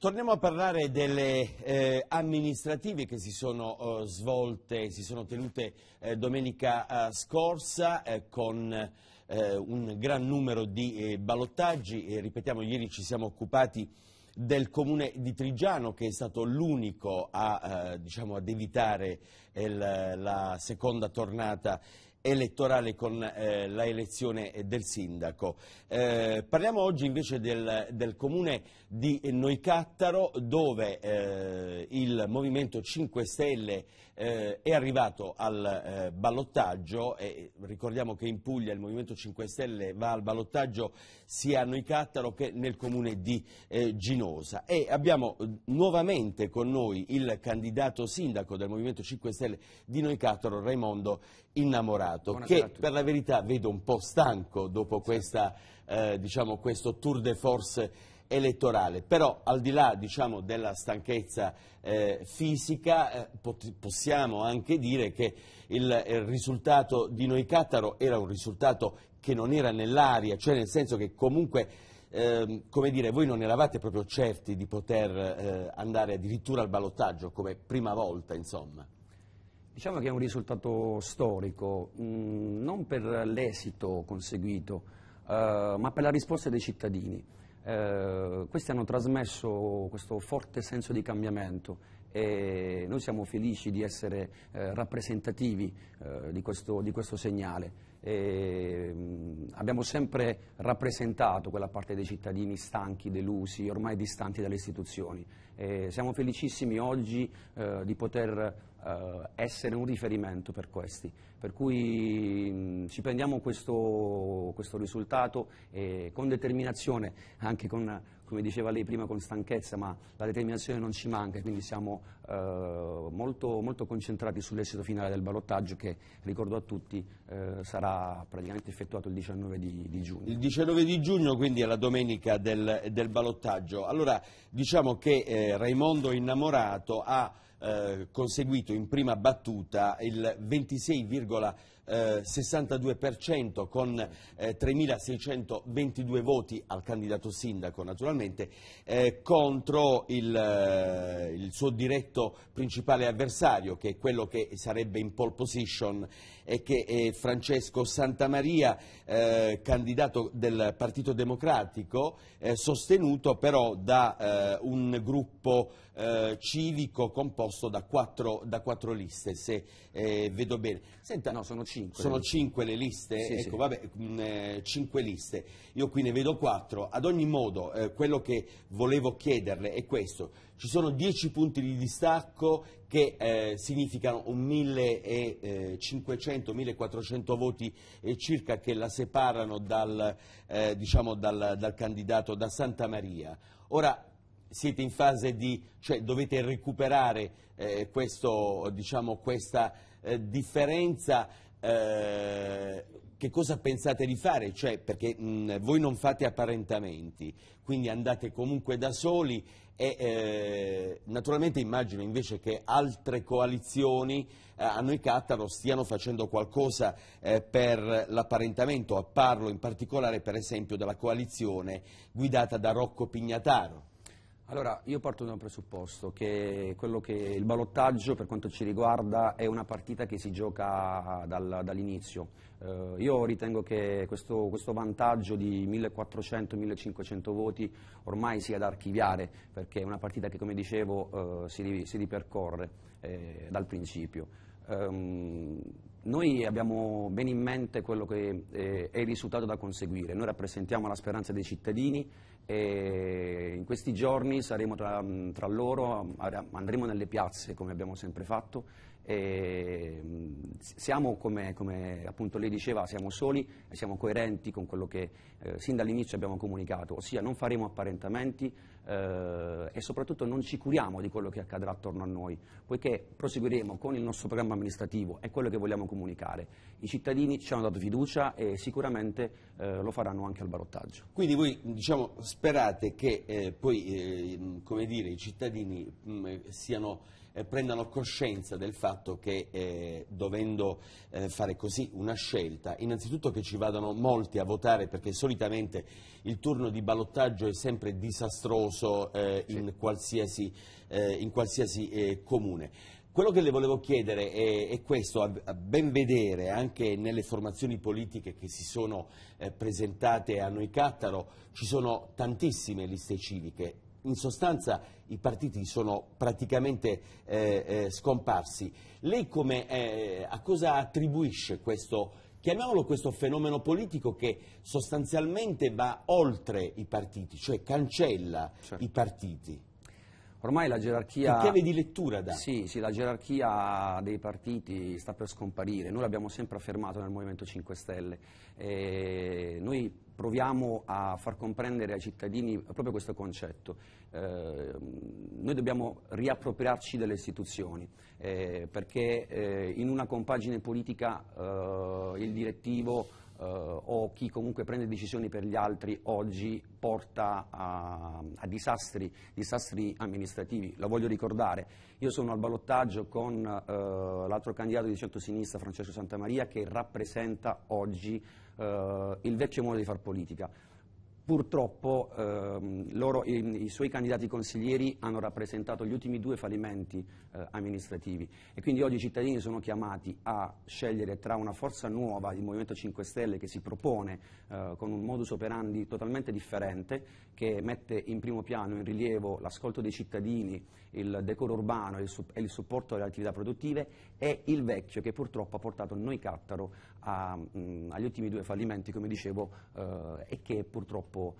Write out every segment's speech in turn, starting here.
Torniamo a parlare delle eh, amministrative che si sono eh, svolte, si sono tenute eh, domenica eh, scorsa eh, con eh, un gran numero di ballottaggi. ripetiamo, ieri ci siamo occupati del comune di Trigiano che è stato l'unico a, eh, diciamo, ad evitare il, la seconda tornata elettorale con eh, la elezione eh, del sindaco. Eh, parliamo oggi invece del, del, comune di Noicattaro dove eh, il Movimento 5 Stelle eh, è arrivato al eh, ballottaggio e ricordiamo che in Puglia il Movimento 5 Stelle va al ballottaggio sia a Noicattaro che nel comune di Ginosa e abbiamo nuovamente con noi il candidato sindaco del Movimento 5 Stelle di Noicattaro Raimondo Innamorato. Cioccolato, esatto, Buonasera che per la verità vedo un po' stanco dopo questa, eh, diciamo, questo tour de force elettorale, però al di là diciamo, della stanchezza eh, fisica eh, possiamo anche dire che il, il risultato di Noi Cattaro era un risultato che non era nell'aria, cioè nel senso che comunque eh, come dire, voi non eravate proprio certi di poter eh, andare addirittura al ballottaggio come prima volta, insomma. Diciamo che è un risultato storico, mh, mm, non per l'esito conseguito, eh, ma per la risposta dei cittadini. Eh, questi hanno trasmesso questo forte senso di cambiamento e noi siamo felici di essere eh, rappresentativi eh, di, questo, di, questo, segnale. E, mh, mm, abbiamo sempre rappresentato quella parte dei cittadini stanchi, delusi, ormai distanti dalle istituzioni. E siamo felicissimi oggi eh, di poter eh, essere un riferimento per questi, per cui mh, mm, ci prendiamo questo, questo risultato con determinazione, anche con come diceva lei prima con stanchezza, ma la determinazione non ci manca, quindi siamo eh, molto, molto, concentrati sull'esito finale del ballottaggio che, ricordo a tutti, eh, sarà praticamente effettuato il 19 di, di, giugno. Il 19 di giugno quindi è la domenica del, del ballottaggio. Allora diciamo che eh, Raimondo Innamorato ha eh, conseguito in prima battuta il 26,5% eh, 62% con eh, 3.622 voti al candidato sindaco naturalmente eh, contro il, eh, il, suo diretto principale avversario che è quello che sarebbe in pole position e che è Francesco Santamaria, eh, candidato del Partito Democratico, eh, sostenuto però da un gruppo civico composto da quattro, da quattro liste, se vedo bene. Senta, no, sono cinque. Sono cinque le liste? Sì, ecco, sì. vabbè, mh, mm, eh, cinque liste. Io qui ne vedo quattro. Ad ogni modo, eh, quello che volevo chiederle è questo. Ci sono dieci punti di distacco che eh, significano 1.500-1.400 eh, voti circa che la separano dal, eh, diciamo dal, dal candidato da Santa Maria. Ora, siete in fase di, cioè dovete recuperare eh, questo, diciamo, questa eh, differenza eh, che cosa pensate di fare? Cioè, perché mh, voi non fate apparentamenti, quindi andate comunque da soli e eh, naturalmente immagino invece che altre coalizioni eh, a noi Cattaro stiano facendo qualcosa eh, per l'apparentamento, parlo in particolare per esempio della coalizione guidata da Rocco Pignataro. Allora, io parto da un presupposto, che, che il ballottaggio per quanto ci riguarda è una partita che si gioca dal, dall'inizio. Eh, io ritengo che questo, questo vantaggio di 1400-1500 voti ormai sia da archiviare, perché è una partita che, come dicevo, eh, si, si, ripercorre eh, dal principio. Ehm, noi abbiamo ben in mente quello che eh, è il risultato da conseguire, noi rappresentiamo la speranza dei cittadini e in questi giorni saremo tra, mm, tra, loro, andremo nelle piazze come abbiamo sempre fatto e mm, siamo, come, come appunto lei diceva, siamo soli e siamo coerenti con quello che eh, sin dall'inizio abbiamo comunicato, ossia non faremo apparentamenti eh, e soprattutto non ci curiamo di quello che accadrà attorno a noi, poiché proseguiremo con il nostro programma amministrativo e quello che vogliamo comunicare. I cittadini ci hanno dato fiducia e sicuramente eh, lo faranno anche al barottaggio. Quindi voi diciamo sperate che eh, poi eh, dire, i cittadini mh, mm, eh, siano, eh, prendano coscienza del fatto che eh, dovendo eh, fare così una scelta, innanzitutto che ci vadano molti a votare perché solitamente il turno di ballottaggio è sempre disastroso in qualsiasi, in qualsiasi comune. Quello che le volevo chiedere è, è questo, a, ben vedere anche nelle formazioni politiche che si sono eh, presentate a noi Cattaro ci sono tantissime liste civiche, in sostanza i partiti sono praticamente eh, eh, scomparsi. Lei come, eh, a cosa attribuisce questo chiamiamolo questo fenomeno politico che sostanzialmente va oltre i partiti, cioè cancella certo. i partiti. Ormai la gerarchia... Che chiave di lettura dà? Sì, sì, la gerarchia dei partiti sta per scomparire. Noi l'abbiamo sempre affermato nel Movimento 5 Stelle. E noi proviamo a far comprendere ai cittadini proprio questo concetto. Eh, noi dobbiamo riappropriarci delle istituzioni, eh, perché eh, in una compagine politica eh, il direttivo eh, o chi comunque prende decisioni per gli altri oggi porta a, a disastri, disastri, amministrativi. Lo voglio ricordare, io sono al ballottaggio con eh, l'altro candidato di centro-sinistra, Francesco Santamaria, che rappresenta oggi eh, il vecchio modo di far politica. Purtroppo ehm, loro, i, i, suoi candidati consiglieri hanno rappresentato gli ultimi due fallimenti eh, amministrativi e quindi oggi i cittadini sono chiamati a scegliere tra una forza nuova, il Movimento 5 Stelle, che si propone eh, con un modus operandi totalmente differente, che mette in primo piano, in rilievo, l'ascolto dei cittadini, il decoro urbano e il, supporto alle attività produttive, e il vecchio che purtroppo ha portato noi Cattaro a, mh, agli ultimi due fallimenti, come dicevo, eh, e che purtroppo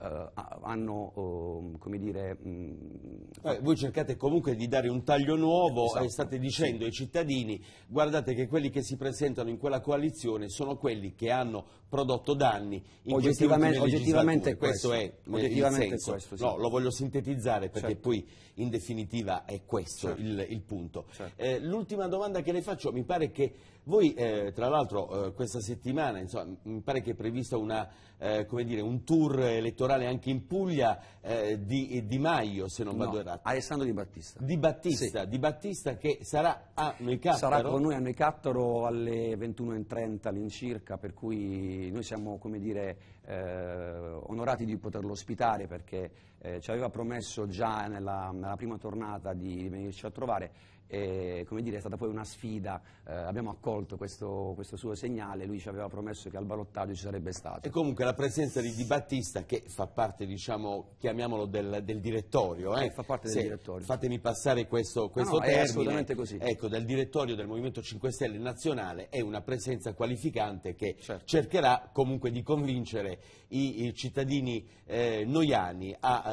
eh, hanno, ehm, come dire... Mh, eh, voi cercate comunque di dare un taglio nuovo esatto. e state dicendo ai cittadini guardate che quelli che si presentano in quella coalizione sono quelli che hanno prodotto danni in oggettivamente, oggettivamente questo, questo è oggettivamente questo, sì. no, lo voglio sintetizzare perché certo. poi in definitiva è questo certo. il, il, punto certo. eh, l'ultima domanda che le faccio mi pare che voi eh, tra l'altro eh, questa settimana insomma, mi pare che è previsto una, eh, dire, un tour elettorale anche in Puglia eh, di, di, Maio, se non vado no, errato. Alessandro Di Battista. Di Battista, sì. di Battista che sarà a Noicattaro. Sarà con noi a Noicattaro alle 21.30 all'incirca, per cui noi siamo come dire, eh, onorati di poterlo ospitare perché eh, ci aveva promesso già nella, nella, prima tornata di venirci a trovare e come dire, è stata poi una sfida, eh, abbiamo accolto questo, questo, suo segnale, lui ci aveva promesso che al ballottaggio ci sarebbe stato. E comunque la presenza di Di Battista che fa parte, diciamo, chiamiamolo del, del direttorio, eh. fa parte del Se, direttorio. Fatemi passare questo, questo no, termine. È assolutamente così. Ecco, del direttorio del Movimento 5 Stelle nazionale è una presenza qualificante che certo. cercherà comunque di convincere spingere i, i cittadini eh, noiani a, uh,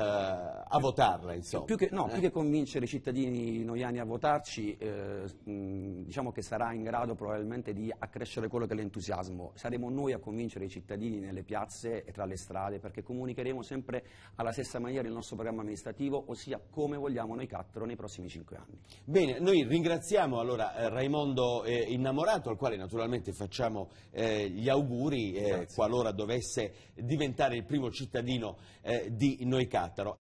a eh, votarla? Più che, no, eh? più che convincere i cittadini noiani a votarci, eh, mh, diciamo che sarà in grado probabilmente di accrescere quello che è l'entusiasmo. Saremo noi a convincere i cittadini nelle piazze e tra le strade, perché comunicheremo sempre alla stessa maniera il nostro programma amministrativo, ossia come vogliamo noi cattro nei prossimi cinque anni. Bene, noi ringraziamo allora Raimondo eh, Innamorato, al quale naturalmente facciamo eh, gli auguri qualora dovesse diventare il primo cittadino eh, di Noicattaro.